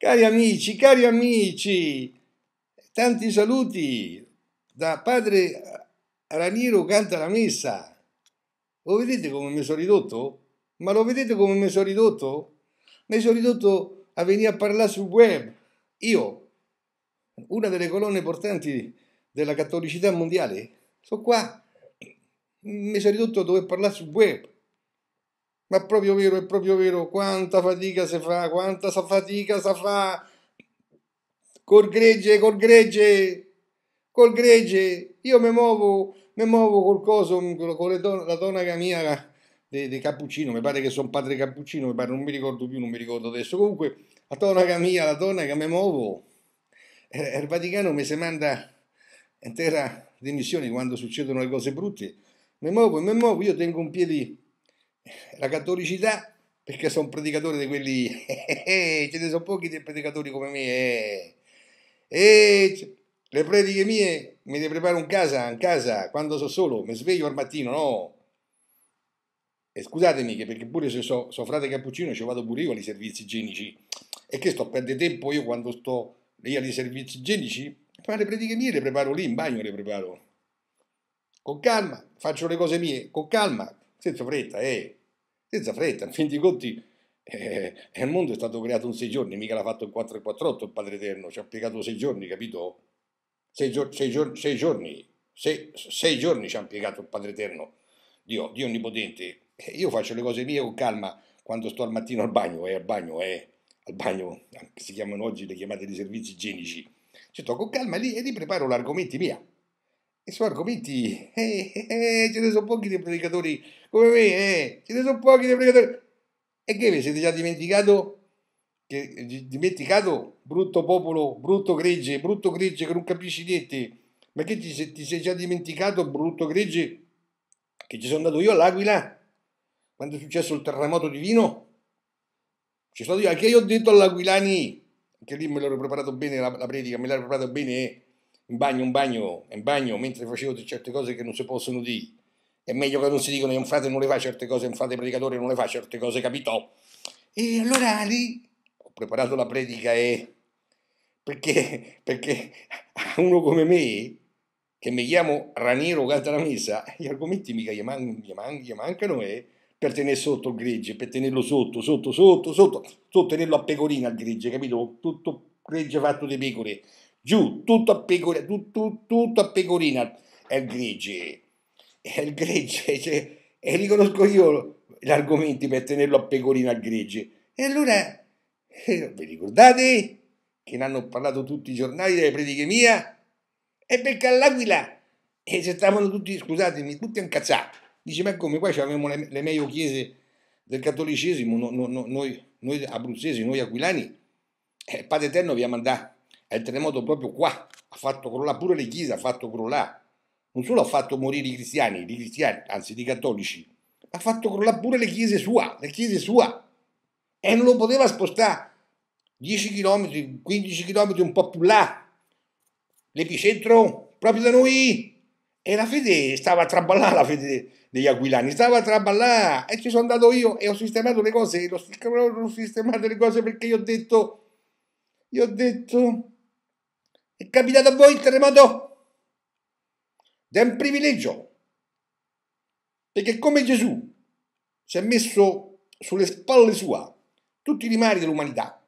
Cari amici, cari amici, tanti saluti da padre Raniro canta la messa. Lo vedete come mi sono ridotto? Ma lo vedete come mi sono ridotto? Mi sono ridotto a venire a parlare sul web. Io, una delle colonne portanti della cattolicità mondiale, sono qua. Mi sono ridotto a dover parlare sul web. Ma è proprio vero, è proprio vero, quanta fatica si fa, quanta fatica si fa. Col gregge, col gregge, col gregge. Io mi muovo, mi muovo col coso, con ton- la tonaca mia di Cappuccino, mi pare che sono padre Cappuccino, mi pare, non mi ricordo più, non mi ricordo adesso. Comunque, la tonaca mia, la tonaca, mi muovo. Eh, eh, il Vaticano mi si manda in terra di missioni quando succedono le cose brutte. Mi muovo, mi muovo, io tengo un piede la cattolicità perché sono un predicatore di quelli, eh, ce ne sono pochi dei predicatori come me, eh. e eh, le prediche mie me le preparo in casa, in casa, quando sono solo, mi sveglio al mattino, no? E scusatemi che perché pure se sono so frate cappuccino ci vado pure io ai servizi igienici, e che sto a perdere tempo io quando sto lì ai servizi igienici, ma le prediche mie le preparo lì, in bagno le preparo, con calma, faccio le cose mie, con calma, senza fretta, eh senza fretta, in fin di conti eh, eh, il mondo è stato creato in sei giorni, mica l'ha fatto in 448 il Padre Eterno, ci ha piegato sei giorni, capito? Sei, gior- sei, gior- sei giorni, sei, sei giorni ci ha piegato il Padre Eterno, Dio, Dio Onnipotente. Eh, io faccio le cose mie con calma quando sto al mattino al bagno, eh, al bagno, eh, al bagno, si chiamano oggi le chiamate di servizi igienici. Ci sto con calma lì e lì preparo argomenti mia. E sono argomenti, eh, eh, eh, ce ne sono pochi dei predicatori come me, eh, ce sono pochi dei pregatori. E che vi siete già dimenticato? Che, dimenticato, brutto popolo, brutto gregge, brutto gregge che non capisci niente. Ma che ti, ti sei già dimenticato, brutto gregge, che ci sono andato io all'Aquila, quando è successo il terremoto divino? Ci sono andato io, anche io ho detto all'Aquilani, che lì me l'ero preparato bene la, la predica, me l'ero preparato bene eh. in bagno, in bagno, in bagno, mentre facevo certe cose che non si possono dire è meglio che non si dicono che un frate non le fa certe cose, un frate predicatore non le fa certe cose, capito? E allora lì ho preparato la predica e... Perché, perché a uno come me, che mi chiamo Raniero Cantalamessa, gli argomenti mica gli, man- gli, man- gli mancano eh, per tenere sotto il gregge, per tenerlo sotto, sotto, sotto, sotto, sotto, tenerlo a pecorina il gregge, capito? Tutto gregge fatto di pecore, giù, tutto a pecorina, tutto, tutto a pecorina è il gregge è il gregge, cioè, e riconosco io gli argomenti per tenerlo a pecorino al gregge. E allora, eh, vi ricordate che ne hanno parlato tutti i giornali delle prediche mie E perché all'Aquila e eh, se stavano tutti, scusatemi, tutti incazzati. Dice, ma come qua avevamo le, le meglio chiese del cattolicesimo, no, no, no, noi, noi abruzzesi, noi aquilani, e eh, Padre Eterno vi ha mandato il terremoto proprio qua, ha fatto crollare pure le chiese, ha fatto crollare non solo ha fatto morire i cristiani, i cristiani anzi i cattolici, ha fatto crollare pure le chiese sua, le chiese sua, E non lo poteva spostare 10 km, 15 km un po' più là, l'epicentro proprio da noi. E la fede stava a traballare, la fede degli aquilani, stava a traballare. E ci sono andato io e ho sistemato le cose, ho sistemato le cose perché io ho detto, io ho detto, è capitato a voi il terremoto? ed è un privilegio, perché come Gesù si è messo sulle spalle sua tutti i rimari dell'umanità,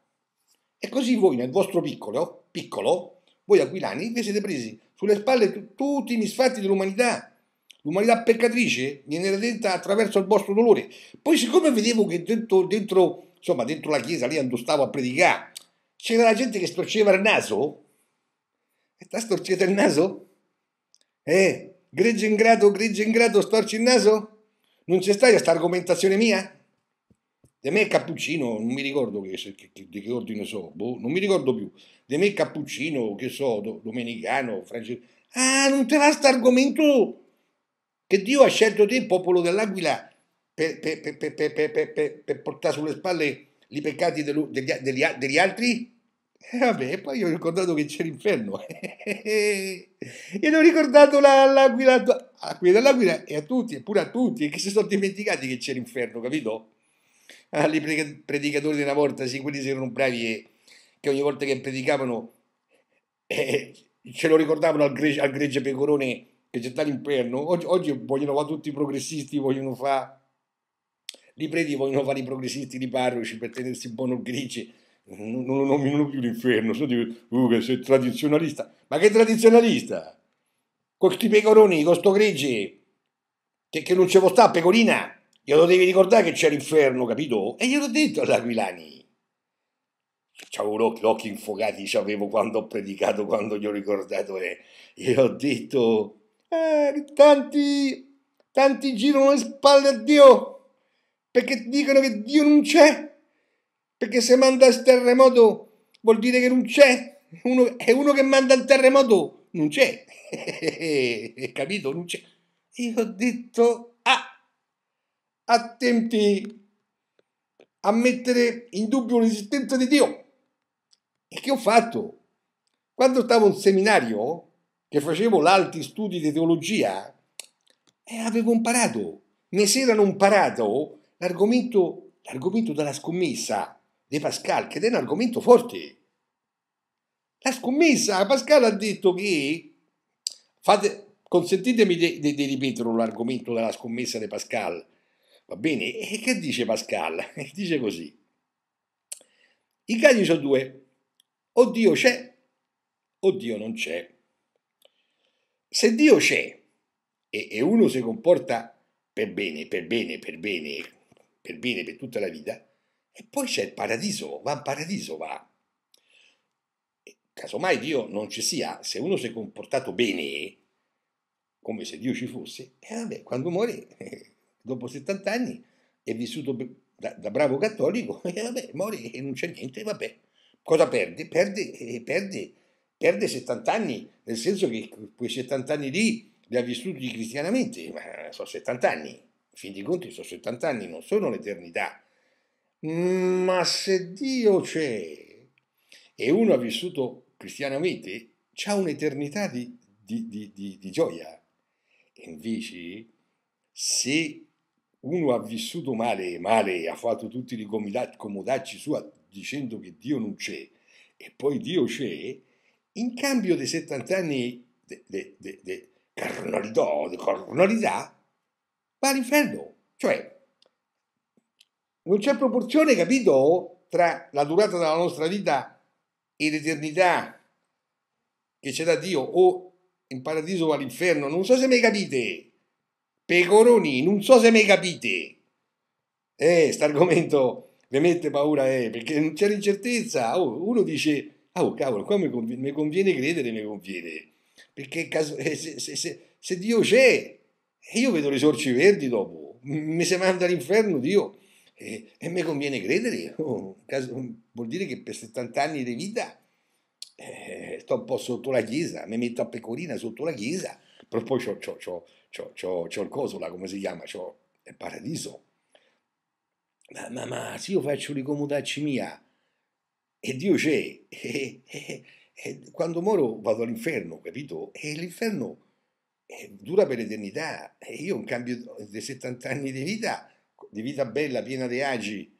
e così voi nel vostro piccolo, piccolo, voi aquilani, vi siete presi sulle spalle tutti i misfatti dell'umanità. L'umanità peccatrice viene redenta attraverso il vostro dolore. Poi siccome vedevo che dentro, dentro insomma, dentro la chiesa lì dove stavo a predicare, c'era la gente che storceva il naso, e sta storcendo il naso, eh, grigio ingrato, grigio ingrato, storci il naso? Non c'è a questa argomentazione mia? De me cappuccino, non mi ricordo che, che, che, di che ordine so, boh, non mi ricordo più. De me cappuccino, che so, do, domenicano, francese. Ah, non te va sta argomento? Che Dio ha scelto te, popolo dell'Aquila, per, per, per, per portare sulle spalle i peccati degli, degli, degli altri? Eh, e vabbè, poi ho ricordato che c'è l'inferno. e ho ricordato l'aquila ah, la, la dell'aquila e a tutti, eppure a tutti, che si sono dimenticati che c'è l'inferno, capito? Agli ah, predicatori di una volta, sì, quelli si erano bravi e che ogni volta che predicavano eh, ce lo ricordavano al, gre- al gregge pecorone che c'è l'inferno. Oggi, oggi vogliono fare tutti i progressisti, vogliono fare... Li preti vogliono fare i progressisti, i parroci per tenersi buono il grigio non, non, nomino più l'inferno, sono dire, uh, che sei tradizionalista. Ma che tradizionalista? Con questi pecoroni, con sto grigi, che, che non ce lo sta, pecorina, glielo devi ricordare che c'è l'inferno, capito? E glielo ho detto all'Aquilani. C'avevo gli occhi infuocati, c'avevo quando ho predicato, quando gli ho ricordato, eh. e eh, gli ho detto, eh, tanti, tanti girano le spalle a Dio, perché dicono che Dio non c'è perché se manda il terremoto vuol dire che non c'è. Uno, è uno che manda il terremoto, non c'è. Capito? Non c'è. Io ho detto, ah, attenti a mettere in dubbio l'esistenza di Dio. E che ho fatto? Quando stavo in seminario, che facevo l'alti studi di teologia, eh, avevo imparato, mi si erano imparato l'argomento, l'argomento della scommessa di Pascal, che è un argomento forte. La scommessa, Pascal ha detto che, fate, consentitemi di, di ripetere l'argomento della scommessa di Pascal, va bene? E che dice Pascal? dice così. I casi sono due, o Dio c'è o Dio non c'è. Se Dio c'è e, e uno si comporta per bene, per bene, per bene, per bene per tutta la vita, e poi c'è il paradiso, va in paradiso, va. Casomai Dio non ci sia, se uno si è comportato bene, come se Dio ci fosse, e eh, vabbè, quando muore, dopo 70 anni, è vissuto da, da bravo cattolico, e eh, vabbè, muore e non c'è niente, vabbè. Cosa perde? Perde, eh, perde, perde 70 anni, nel senso che quei 70 anni lì li ha vissuti cristianamente, ma sono 70 anni, in fin dei conti sono 70 anni, non sono l'eternità ma se Dio c'è e uno ha vissuto cristianamente, c'ha un'eternità di, di, di, di gioia. E invece, se uno ha vissuto male, e male, ha fatto tutti i comodacci sua dicendo che Dio non c'è, e poi Dio c'è, in cambio dei 70 anni di carnalità, carnalità, va all'inferno. Cioè, non c'è proporzione, capito, tra la durata della nostra vita e l'eternità che c'è da Dio o in paradiso o all'inferno. Non so se mi capite. Pecoroni, non so se mi capite. Eh, sta argomento mi mette paura, eh, perché non c'è l'incertezza. Oh, uno dice, ah, oh cavolo, qua mi conviene, mi conviene credere, mi conviene. Perché caso, eh, se, se, se, se Dio c'è, io vedo le sorci verdi dopo, mi se manda all'inferno Dio. E, a me conviene credere, oh, caso, vuol dire che per 70 anni di vita eh, sto un po' sotto la chiesa, mi metto a pecorina sotto la chiesa, però poi c'ho, c'ho, c'ho, c'ho, c'ho il cosola, come si chiama, c'ho il paradiso. Ma, ma, ma se io faccio ricomodacci mia e Dio c'è, e, e, e, quando moro vado all'inferno, capito? E l'inferno eh, dura per l'eternità e io un cambio di 70 anni di vita di vita bella piena di agi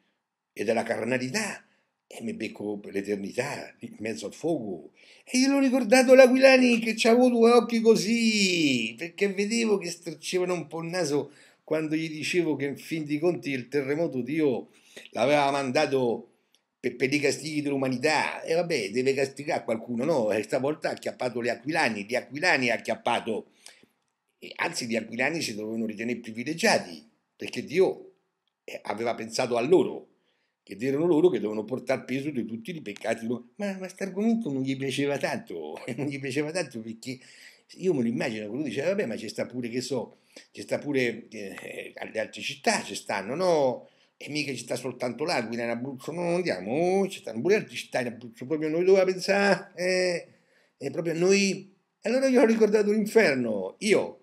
e della carnalità e mi becco per l'eternità in mezzo al fuoco e io l'ho ricordato l'Aquilani che avevo due occhi così perché vedevo che storcevano un po' il naso quando gli dicevo che in fin dei conti il terremoto Dio l'aveva mandato per, per dei castighi dell'umanità e vabbè deve castigare qualcuno no e stavolta ha acchiappato gli aquilani gli aquilani ha acchiappato e anzi gli aquilani si dovevano ritenere privilegiati perché Dio aveva pensato a loro, ed erano loro che dovevano portare peso di tutti i peccati. Ma questo argomento non gli piaceva tanto, non gli piaceva tanto perché io me lo immagino, quello diceva, vabbè, ma ci sta pure, che so, ci sta pure eh, alle eh, altre città, ci stanno, no? E mica ci sta soltanto l'Aquila in Abruzzo, no, non andiamo, ci stanno pure altre città in Abruzzo, proprio noi doveva pensare, eh, proprio a noi... Allora io ho ricordato l'inferno, io,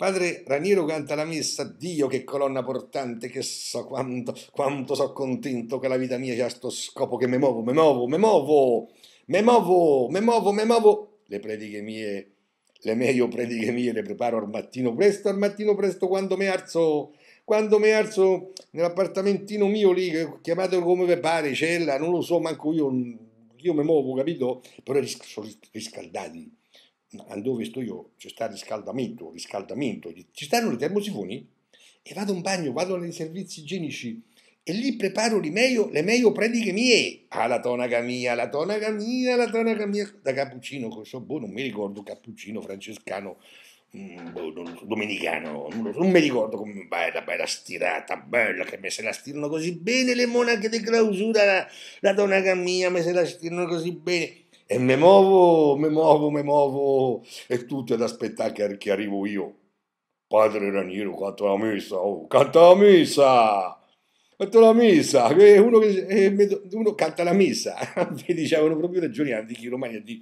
Padre Raniero canta la messa, Dio che colonna portante, che so quanto, quanto so contento che la vita mia ha sto scopo che mi muovo, mi muovo, mi muovo, mi muovo, mi muovo, me muovo. Le prediche mie, le meglio prediche mie le preparo al mattino presto, al mattino presto quando mi alzo, quando mi alzo nell'appartamentino mio lì, chiamatelo come vi pare, cella, non lo so, manco io, io mi muovo, capito? Però sono riscaldati dove sto io c'è sta riscaldamento, riscaldamento, ci stanno le termosifoni e vado in bagno, vado nei servizi igienici e lì preparo le meglio, le meglio prediche mie. Ah, la tonaca mia, la tonaca mia, la tonaca mia, da cappuccino, questo boh, non mi ricordo, cappuccino francescano, mh, mm, boh, non, domenicano, non, non, mi ricordo come bella, bella stirata, bella, che me se la stirano così bene le monache di clausura, la, la tonaca mia, me se la stirano così bene e mi muovo, mi muovo, mi muovo e tutti ad aspettare che, che arrivo io. Padre Raniero, canta la messa, oh, canta la messa! Canta la messa! Uno, che, eh, uno canta la messa. Mi dicevano proprio ragioni antichi romani a dire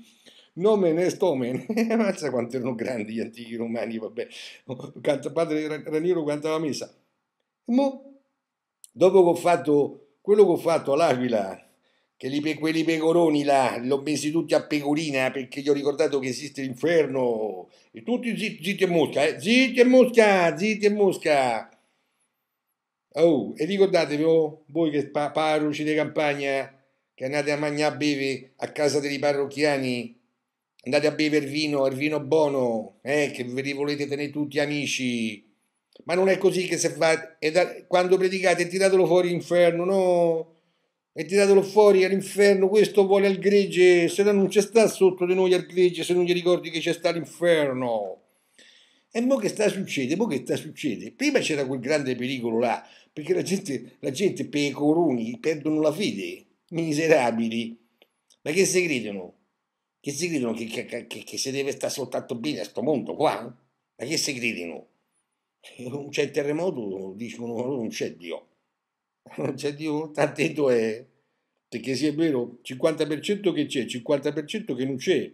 nomen est omen, mazza quanto erano grandi gli antichi romani, vabbè, canta, padre Raniero canta la messa. Mo, dopo che ho fatto quello che ho fatto all'Aquila, che li, quelli pecoroni là, li ho messi tutti a pecorina eh, perché gli ho ricordato che esiste l'inferno, e tutti zitti, zitti e mosca, eh? zitti e mosca, zitti e mosca. Oh, e ricordatevi, oh, voi che pa- parroci di campagna, che andate a mangiare a bere a casa dei parrocchiani, andate a bere il vino, il vino buono, eh, che ve li volete tenere tutti amici. Ma non è così che se fate, quando predicate tiratelo fuori inferno, no? e tiratelo fuori all'inferno, questo vuole al gregge, se no non c'è sta sotto di noi al gregge, se non gli ricordi che c'è sta l'inferno. E mo che sta succedendo? Mo che sta succedendo? Prima c'era quel grande pericolo là, perché la gente, la gente pecoroni perdono la fede, miserabili. Ma che si credono? Che si credono che, che, che, che si deve stare soltanto bene a sto mondo qua? Ma che si credono? Non c'è il terremoto, dicono non c'è Dio non c'è Dio, tanto è perché se è vero 50% che c'è, 50% che non c'è,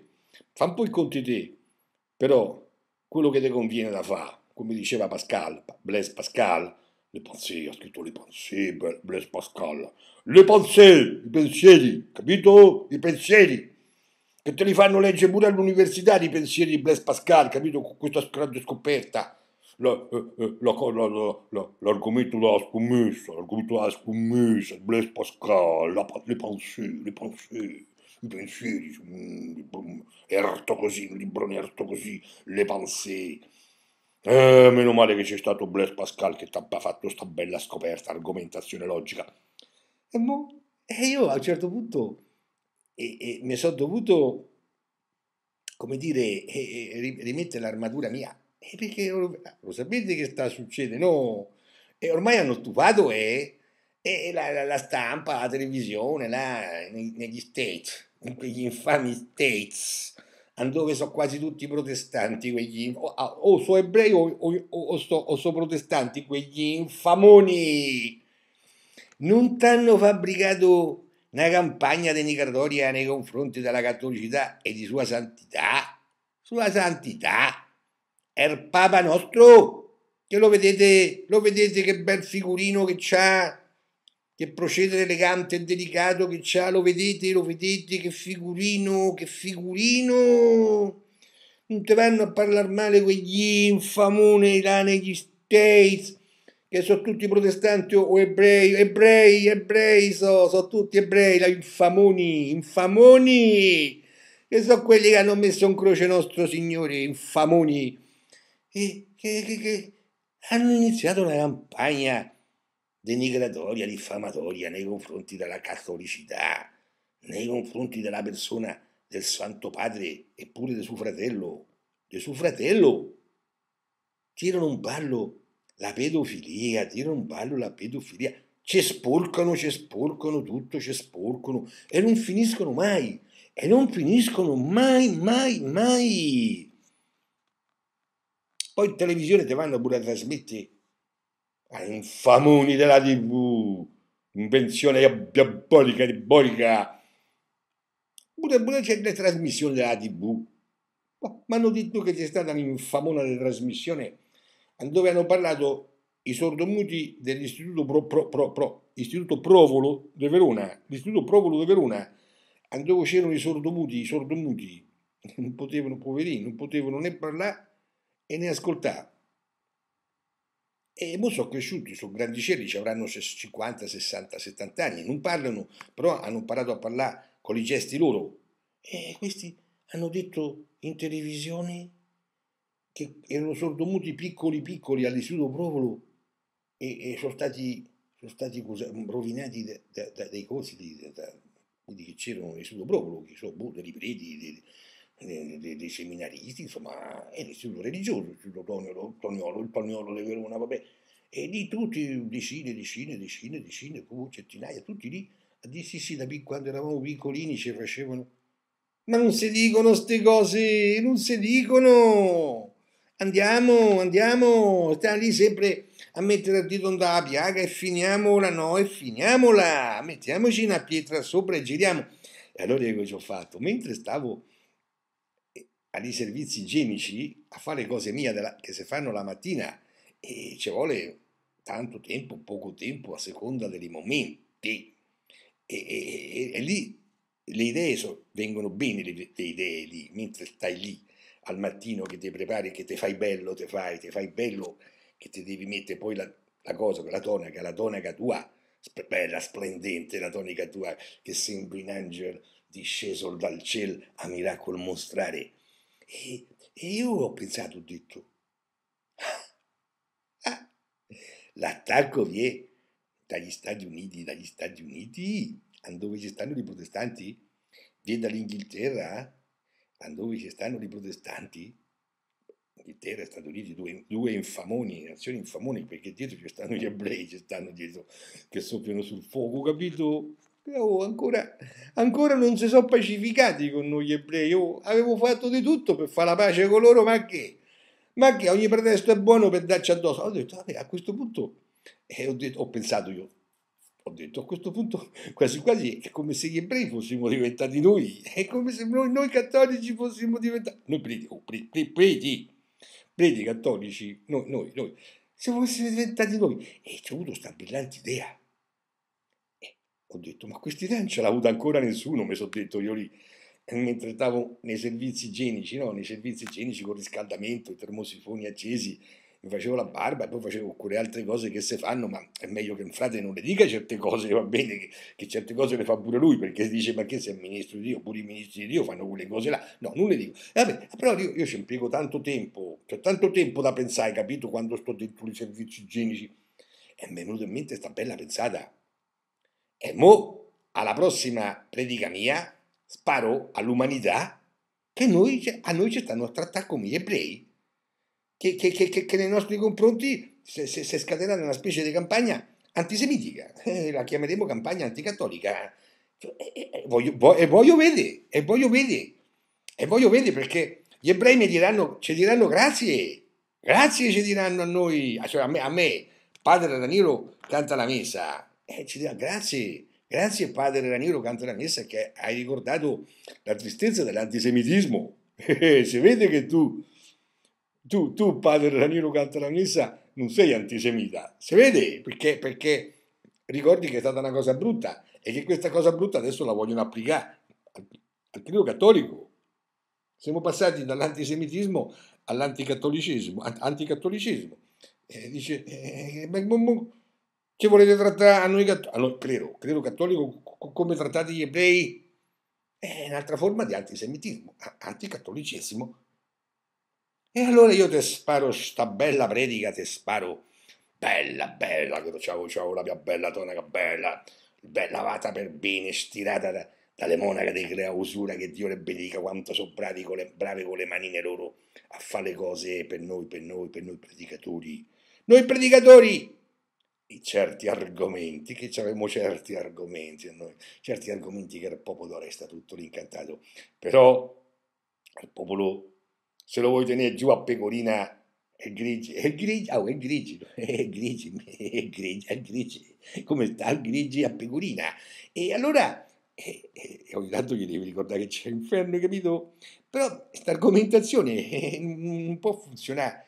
fa un po' i conti te, però quello che ti conviene da fare, come diceva Pascal, Blaise Pascal, le pensée, ha scritto le pensée, Blaise Pascal, le pensée, i pensieri, capito? I pensieri, che te li fanno leggere pure all'università, i pensieri di Blaise Pascal, capito? Con questa grande scoperta eh, eh, l'argomento della scommessa, l'argomento della scommessa, Blaise Pascal, la, le pensée, le pensée, i pensieri, erto così, un librone erto così, le pensée. Eh, meno male che c'è stato Blaise Pascal che ti ha fatto questa bella scoperta, argomentazione logica. E, mo, e io a un certo punto e, e mi sono dovuto, come dire, rimettere l'armatura mia e perché lo sapete che sta succedendo? No, e ormai hanno stufato e, eh, e la, la, la, stampa, la televisione, là, negli States, in quegli infami States, dove sono quasi tutti protestanti, quegli, o, o so ebrei o, o, o, so, o so protestanti, quegli infamoni. Non ti hanno fabbricato una campagna denigratoria nei confronti della cattolicità e di sua santità, sua santità è il Papa nostro, che lo vedete, lo vedete che bel figurino che c'ha, che procede elegante e delicato che c'ha, lo vedete, lo vedete, che figurino, che figurino. Non ti vanno a parlare male quegli infamoni là negli States, che sono tutti protestanti o oh, ebrei, ebrei, ebrei, sono so tutti ebrei, là, infamoni, infamoni, che sono quelli che hanno messo in croce nostro Signore, infamoni che, che, che, che hanno iniziato una campagna denigratoria, diffamatoria nei confronti della cattolicità, nei confronti della persona del Santo Padre e pure di suo fratello. Di suo fratello tirano un ballo la pedofilia, tirano un ballo la pedofilia, ci sporcano, ci sporcano tutto, ci sporcano e non finiscono mai, e non finiscono mai, mai, mai. Poi in televisione ti vanno pure a trasmettere ai ah, infamoni della TV, invenzione diabolica, diabolica. Pure, pure c'è le trasmissioni della TV. Ma hanno detto che c'è stata un'infamona della trasmissione dove hanno parlato i sordomuti dell'istituto pro, pro, pro, pro, istituto Provolo di Verona, l'istituto Provolo di Verona, dove c'erano i sordomuti, i sordomuti non potevano, poverini, non potevano né parlare e ne ascoltava. E mo sono cresciuti, sono grandicelli, ci avranno 50, 60, 70 anni, non parlano, però hanno imparato a parlare con i gesti loro. E questi hanno detto in televisione che erano sordomuti piccoli piccoli all'istituto Provolo e, e sono stati, sono stati rovinati da, da, da, dai corsi di, da, quindi che c'erano l'istituto Provolo, che sono boh, dei libreti, dei, dei seminaristi, insomma, e l'istituto religioso, l'istituto Toniolo, Toniolo, il Palmiolo di Verona, vabbè, e di tutti, decine, decine, decine, decine, centinaia, tutti lì, a dirsi sì, da quando eravamo piccolini ci facevano, ma non si dicono queste cose, non si dicono, andiamo, andiamo, stiamo lì sempre a mettere il dito da piaga e finiamola, no, e finiamola, mettiamoci una pietra sopra e giriamo. E allora io che ci ho fatto? Mentre stavo ai servizi igienici a fare cose mie della, che si fanno la mattina e ci vuole tanto tempo, poco tempo a seconda dei momenti. E, e, e, e lì le idee so, vengono bene, le, le, idee lì, mentre stai lì al mattino che ti prepari, che ti fai bello, ti fai, ti fai bello, che ti devi mettere poi la, la cosa, la tonaca, la tonaca tua, sp- bella, splendente, la tonica tua che sembri un angelo disceso dal cielo a miracolo mostrare e, e io ho pensato, ho detto, ah, ah, l'attacco viene dagli Stati Uniti, dagli Stati Uniti, dove ci stanno i protestanti, viene dall'Inghilterra, dove ci stanno i protestanti, Inghilterra e Stati Uniti, due, due infamoni, nazioni infamoni, perché dietro ci stanno gli ebrei, ci stanno dietro che soffiano sul fuoco, capito? Eh, oh, ancora, ancora, non si sono pacificati con noi ebrei. Oh, avevo fatto di tutto per fare la pace con loro, ma che? Ma che ogni pretesto è buono per darci addosso? Ho detto, vabbè, a questo punto, eh, ho, detto, ho pensato io, ho detto a questo punto quasi quasi è come se gli ebrei fossimo diventati noi, è come se noi, noi cattolici fossimo diventati, noi preti, oh, preti, preti, preti, preti cattolici, noi, noi, noi, se fossimo diventati noi. E c'è avuto questa brillante idea ho detto, ma quest'idea non ce l'ha avuta ancora nessuno, mi sono detto io lì, eh, mentre stavo nei servizi igienici, no? nei servizi igienici con riscaldamento, i termosifoni accesi, mi facevo la barba e poi facevo quelle altre cose che si fanno, ma è meglio che un frate non le dica certe cose, va bene, che, che certe cose le fa pure lui, perché si dice, ma che sei ministro di Dio, pure i ministri di Dio fanno quelle cose là, no, non le dico. E vabbè, però io, io ci impiego tanto tempo, c'è tanto tempo da pensare, capito, quando sto dentro i servizi igienici, e mi è venuto in mente questa bella pensata, e mo, alla prossima predica mia, sparo all'umanità che noi, a noi ci stanno a trattare come gli ebrei, che, che, che, che nei nostri confronti se, se, se scatenerà una specie di campagna antisemitica, eh, la chiameremo campagna anticattolica. E, e, voglio, voglio vedere, e voglio vedere, e voglio vedere perché gli ebrei mi diranno, ci diranno grazie, grazie ci diranno a noi, cioè a me, a me padre Danilo canta la messa, e eh, ci dice grazie, grazie padre Raniero canta la Messa che hai ricordato la tristezza dell'antisemitismo. Eh, si vede che tu, tu, tu padre Raniero canta la Messa, non sei antisemita. Si vede perché, perché ricordi che è stata una cosa brutta e che questa cosa brutta adesso la vogliono applicare al credo cattolico. Siamo passati dall'antisemitismo all'anticattolicismo. Anticattolicismo. Eh, dice, eh, eh ci volete trattare a noi cattolici? Allora, credo, credo cattolico come trattate gli ebrei è un'altra forma di antisemitismo, anticattolicesimo. E allora io te sparo sta bella predica, te sparo bella, bella, ciao, ciao, la mia bella tonaca, bella, lavata per bene, stirata da, dalle monache di Crea che Dio le benedica quanto sono bravi con le, bravi con le manine loro a fare le cose per noi, per noi, per noi predicatori. Noi predicatori certi argomenti, che avevamo certi argomenti, noi, certi argomenti che il popolo resta tutto l'incantato, però il popolo se lo vuoi tenere giù a pecorina è grigi, è grigi, oh, è grigi, è grigi, è grigi, è grigi, come sta il grigi a pecorina. E allora, e, e, ogni tanto gli devi ricordare che c'è inferno, capito? Però questa argomentazione eh, non può funzionare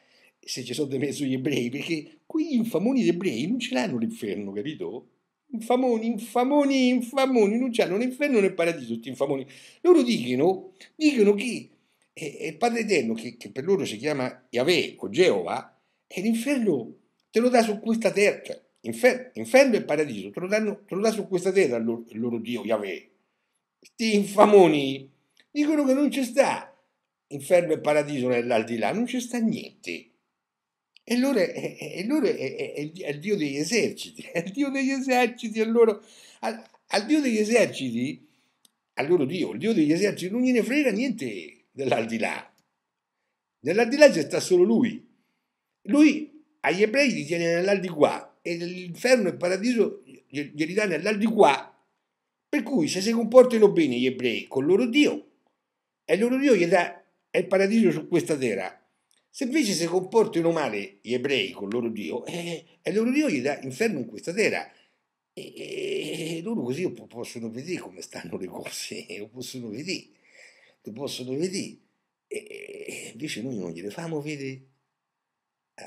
se ci sono dei mezzo gli ebrei, perché qui gli infamoni gli ebrei non ce l'hanno l'inferno, capito? Infamoni, infamoni, infamoni, non c'hanno né inferno paradiso, tutti infamoni. Loro dicono, dicono che è, il Padre Eterno, che, che, per loro si chiama Yahweh con Geova, e l'inferno te lo dà su questa terra. Infer, inferno e paradiso te lo, danno, te lo dà su questa terra il loro, il loro Dio Yahweh. Sti infamoni dicono che non ci sta inferno e paradiso nell'aldilà, non ci sta niente e loro, è, loro è, è, il Dio degli eserciti, è il Dio degli eserciti, al, loro, al, al Dio degli eserciti, al loro Dio, il Dio degli eserciti non gliene frega niente dell'aldilà. Nell'aldilà c'è sta solo lui. Lui agli ebrei li tiene nell'aldilà e l'inferno e il paradiso glieli dà nell'aldilà. Per cui se si comportano bene gli ebrei con il loro Dio, e il loro Dio gli dà il paradiso su questa terra se invece si comportano male gli ebrei con il loro Dio, eh, il loro Dio gli dà inferno in questa terra. E, e, e loro così possono vedere come stanno le cose, lo possono vedere, lo possono vedere. E, invece noi non gliele famo vedere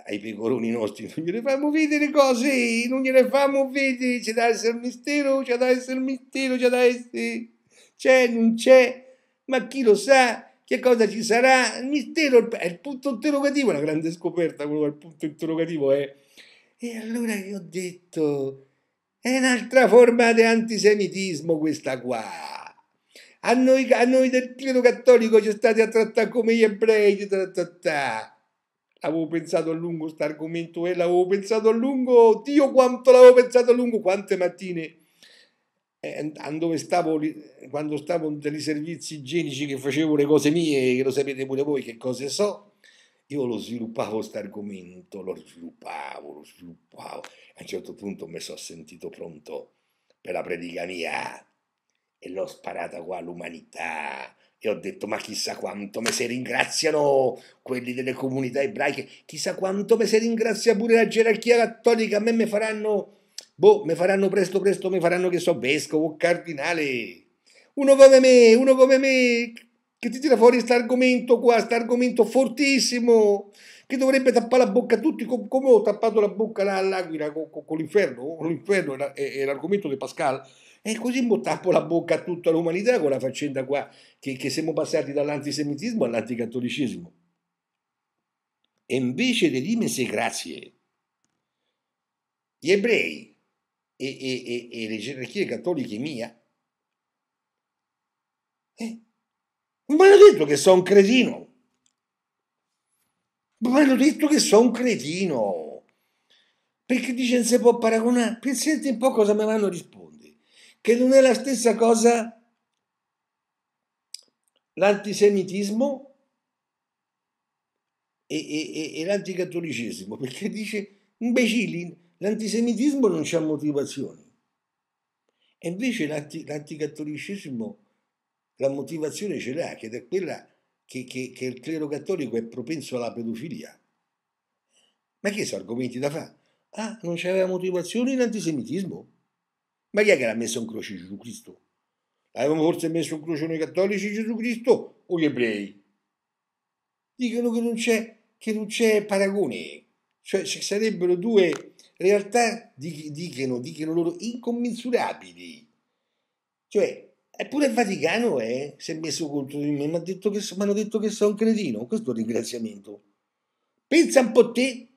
ai pecoroni nostri, non gliele famo vedere le cose, non gliele famo vedere, c'è da essere mistero, c'è da essere mistero, c'è da essere... C'è, non c'è, ma chi lo sa? Che cosa ci sarà? Il mistero è il punto interrogativo, la grande scoperta, quello che il punto interrogativo è. Eh. E allora io ho detto, è un'altra forma di antisemitismo questa qua. A noi, a noi del credo cattolico ci state a trattare come gli ebrei, ci trattata. Avevo pensato a lungo questo argomento e eh, l'avevo pensato a lungo, Dio quanto l'avevo pensato a lungo, quante mattine eh, dove stavo, quando stavo nei servizi igienici che facevo le cose mie, che lo sapete pure voi che cose so, io lo sviluppavo questo argomento, lo sviluppavo, lo sviluppavo. A un certo punto mi sono sentito pronto per la predica mia e l'ho sparata qua all'umanità. E ho detto, ma chissà quanto me se ringraziano quelli delle comunità ebraiche, chissà quanto me se ringrazia pure la gerarchia cattolica, a me mi faranno Boh, mi faranno presto, presto, mi faranno che so vescovo cardinale. Uno come me, uno come me, che ti tira fuori questo argomento qua, sta argomento fortissimo, che dovrebbe tappare la bocca a tutti, come ho tappato la bocca all'aquila con, con, con l'inferno, oh, l'inferno è, l'argomento di Pascal, e così mi tappo la bocca a tutta l'umanità con la faccenda qua, che, che siamo passati dall'antisemitismo all'anticattolicismo. E invece di dimmi grazie, gli ebrei e, e, e, e le gerarchie cattoliche mia. Eh? Ma hanno detto che sono un cretino. Ma hanno detto che sono un cretino. Perché dice non si può paragonare. Pensate un po' cosa mi vanno a rispondere. Che non è la stessa cosa l'antisemitismo e, e, e, e l'anticattolicismo, perché dice imbecilli L'antisemitismo non ha motivazioni. E invece l'anti, l'anticattolicesimo la motivazione ce l'ha, che è quella che, che, che, il clero cattolico è propenso alla pedofilia. Ma che sono argomenti da fare? Ah, non c'aveva motivazione l'antisemitismo? Ma chi è che l'ha messo in croce Gesù Cristo? L'avevano forse messo in croce noi cattolici Gesù Cristo o gli ebrei? Dicono che non c'è, che non c'è paragone, cioè ci sarebbero due realtà dicono, dicono loro incommensurabili. Cioè, eppure il Vaticano è, eh? si è messo contro di me, mi, detto che, mi hanno detto che sono un cretino, questo è un ringraziamento. Pensa un po' te,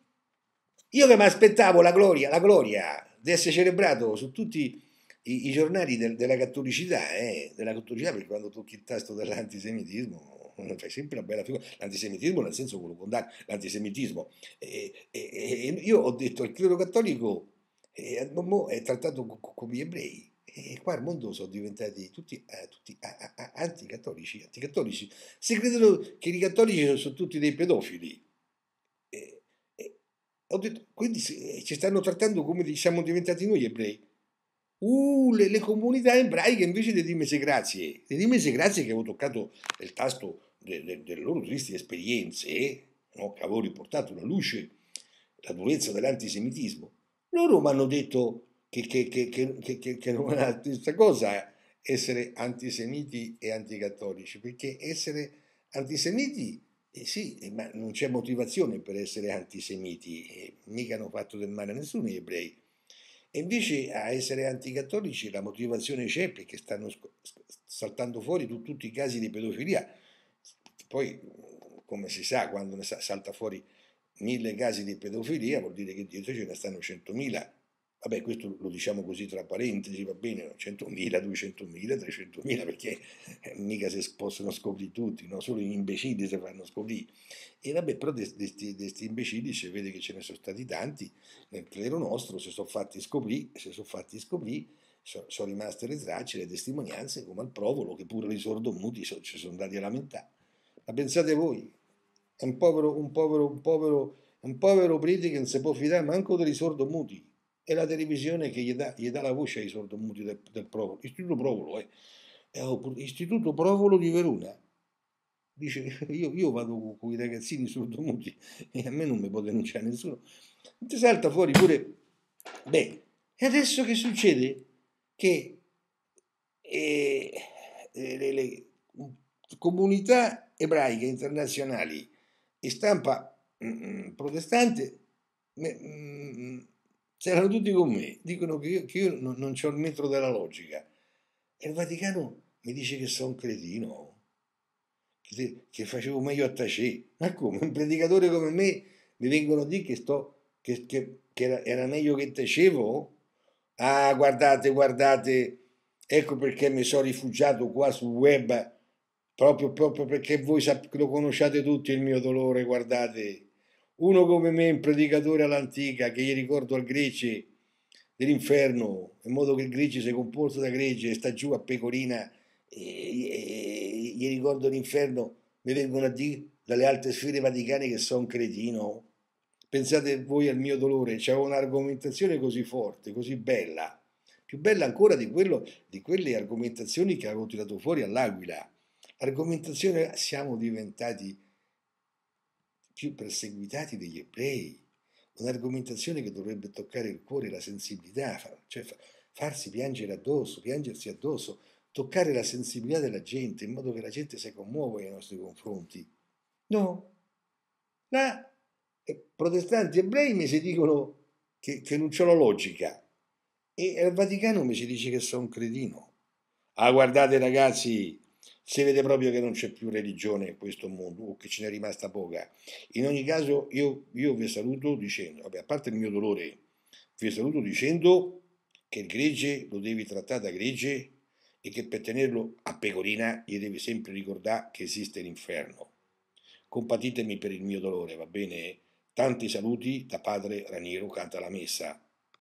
io che mi aspettavo la gloria, la gloria di essere celebrato su tutti i, i giornali del, della cattolicità, eh, della cattolicità, perché quando tocchi il tasto dell'antisemitismo, fai sempre una bella figura. L'antisemitismo nel senso che lo condanna, l'antisemitismo. E, e, e io ho detto il credo cattolico è trattato come gli ebrei. E qua al mondo sono diventati tutti, eh, tutti ah, ah, anticattolici, anticattolici. Se credono che i cattolici sono tutti dei pedofili. E, e, ho detto, quindi eh, ci stanno trattando come siamo diventati noi ebrei. Uh, le, le, comunità ebraiche invece di dirmi grazie, di dirmi grazie che avevo toccato il tasto de, de, delle loro tristi esperienze, no? che avevo riportato alla luce la durezza dell'antisemitismo, loro mi hanno detto che, che, che, che non era questa cosa essere antisemiti e anticattolici, perché essere antisemiti, eh sì, eh, ma non c'è motivazione per essere antisemiti, eh, mica hanno fatto del male a nessuno gli ebrei e invece a essere anticattolici la motivazione c'è perché stanno saltando fuori tu, tutti i casi di pedofilia. Poi, come si sa, quando ne salta fuori mille casi di pedofilia vuol dire che dietro ce ne stanno centomila Vabbè, questo lo diciamo così tra parentesi, va bene, 100.000, 200.000, 300.000, perché mica si possono scoprire tutti, no? solo gli imbecilli si fanno scoprire. E vabbè, però di questi imbecilli si vede che ce ne sono stati tanti nel clero nostro, si sono fatti scoprire, si sono fatti scoprire, sono, sono rimaste le tracce, le testimonianze, come al provolo, che pure i sordomuti so, ci sono andati a lamentare. Ma pensate voi, è un povero, un povero, un povero, un povero prete che non si può fidare manco dei sordomuti è la televisione che gli dà, la voce ai sordomuti del, del Provolo, Istituto Provolo, eh. Istituto Provolo di Verona. Dice, io, io vado con i ragazzini sordomuti e a me non mi può denunciare nessuno. Ti salta fuori pure... Beh, e adesso che succede? Che eh, le, le comunità ebraiche internazionali e stampa mh, mm, mm, protestante mh, se tutti con me, dicono che io, che io non, non ho il metro della logica. E il Vaticano mi dice che sono un cretino, che, che, facevo meglio a tacere. Ma come? Un predicatore come me mi vengono a dire che, sto, che, che era, era, meglio che tacevo? Ah, guardate, guardate, ecco perché mi sono rifugiato qua sul web, proprio, proprio perché voi lo conosciate tutti il mio dolore, guardate uno come me, un predicatore all'antica, che gli ricordo al Greci dell'inferno, in modo che il Greci si composto da Greci e sta giù a Pecorina, e, e, gli ricordo l'inferno, mi vengono a dire dalle alte sfere vaticane che sono un cretino. Pensate voi al mio dolore, c'è un'argomentazione così forte, così bella, più bella ancora di, quello, di quelle argomentazioni che avevo tirato fuori all'Aquila. Argomentazione siamo diventati più perseguitati degli ebrei, un'argomentazione che dovrebbe toccare il cuore e la sensibilità, cioè farsi piangere addosso, piangersi addosso, toccare la sensibilità della gente in modo che la gente si commuova nei nostri confronti. No, là eh, protestanti ebrei mi si dicono che, che non c'è la logica e al Vaticano mi si dice che sono un credino. Ah guardate ragazzi, si vede proprio che non c'è più religione in questo mondo o che ce n'è rimasta poca. In ogni caso io, io vi saluto dicendo, vabbè, a parte il mio dolore, vi saluto dicendo che il gregge lo devi trattare da gregge e che per tenerlo a pecorina gli devi sempre ricordare che esiste l'inferno. Compatitemi per il mio dolore, va bene? Tanti saluti da padre Raniero canta la messa.